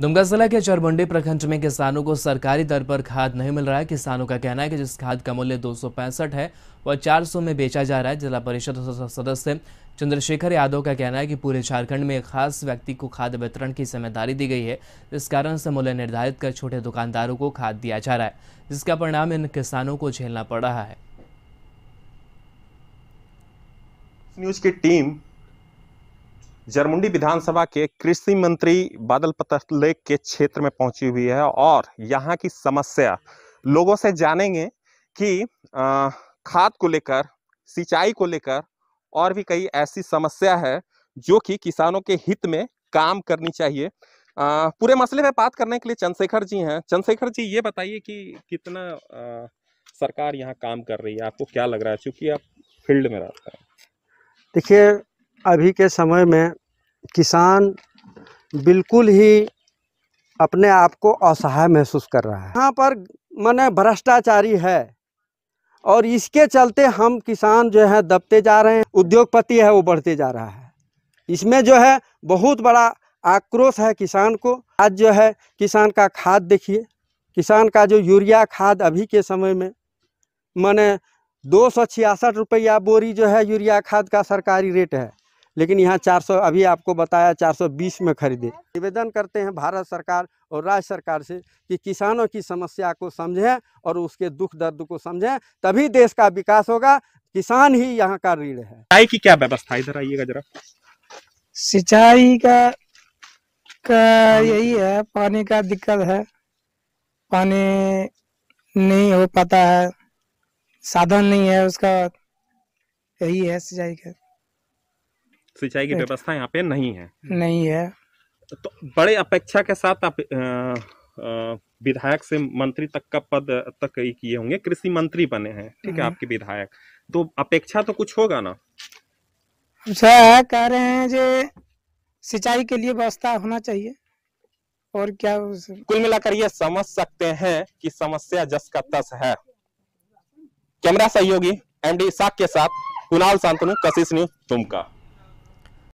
दुमका जिला के चरबंडी प्रखंड में किसानों को सरकारी दर पर खाद नहीं मिल रहा है किसानों का कहना है कि जिस खाद का मूल्य दो है वह 400 में बेचा जा रहा है जिला परिषद सदस्य चंद्रशेखर यादव का कहना है कि पूरे झारखंड में एक खास व्यक्ति को खाद वितरण की जिम्मेदारी दी गई है इस कारण से मूल्य निर्धारित कर छोटे दुकानदारों को खाद दिया जा रहा है जिसका परिणाम इन किसानों को झेलना पड़ रहा है न्यूज की टीम जरमुंडी विधानसभा के कृषि मंत्री बादल पतले के क्षेत्र में पहुंची हुई है और यहाँ की समस्या लोगों से जानेंगे कि खाद को लेकर सिंचाई को लेकर और भी कई ऐसी समस्या है जो कि किसानों के हित में काम करनी चाहिए आ, पूरे मसले में बात करने के लिए चंद्रशेखर जी हैं चंद्रशेखर जी ये बताइए कि कितना आ, सरकार यहाँ काम कर रही है आपको क्या लग रहा है चूंकि आप फील्ड में रहते हैं देखिए अभी के समय में किसान बिल्कुल ही अपने आप को असहाय महसूस कर रहा है यहाँ पर मैंने भ्रष्टाचारी है और इसके चलते हम किसान जो है दबते जा रहे हैं उद्योगपति है वो बढ़ते जा रहा है इसमें जो है बहुत बड़ा आक्रोश है किसान को आज जो है किसान का खाद देखिए किसान का जो यूरिया खाद अभी के समय में मैंने दो सौ छियासठ रुपया बोरी जो है यूरिया खाद का सरकारी रेट है लेकिन यहाँ 400 अभी आपको बताया 420 में खरीदे निवेदन करते हैं भारत सरकार और राज्य सरकार से कि किसानों की समस्या को समझें और उसके दुख दर्द को समझें तभी देश का विकास होगा किसान ही यहाँ का रीढ़ है सिंचाई की क्या व्यवस्था इधर आइएगा जरा सिंचाई का का यही है पानी का दिक्कत है पानी नहीं हो पाता है साधन नहीं है उसका यही है सिंचाई का सिंचाई की व्यवस्था यहाँ पे नहीं है नहीं है तो बड़े अपेक्षा के साथ आप विधायक से मंत्री तक का पद तक ही किए होंगे कृषि मंत्री बने हैं ठीक है हम्म। आपके विधायक तो अपेक्षा तो कुछ होगा ना सर कह रहे हैं जे सिंचाई के लिए व्यवस्था होना चाहिए और क्या कुल मिलाकर ये समझ सकते हैं कि समस्या जस का तस है कैमरा सहयोगी एमडी साक के साथ कुणाल शांतनु कशिश न्यूज तुमका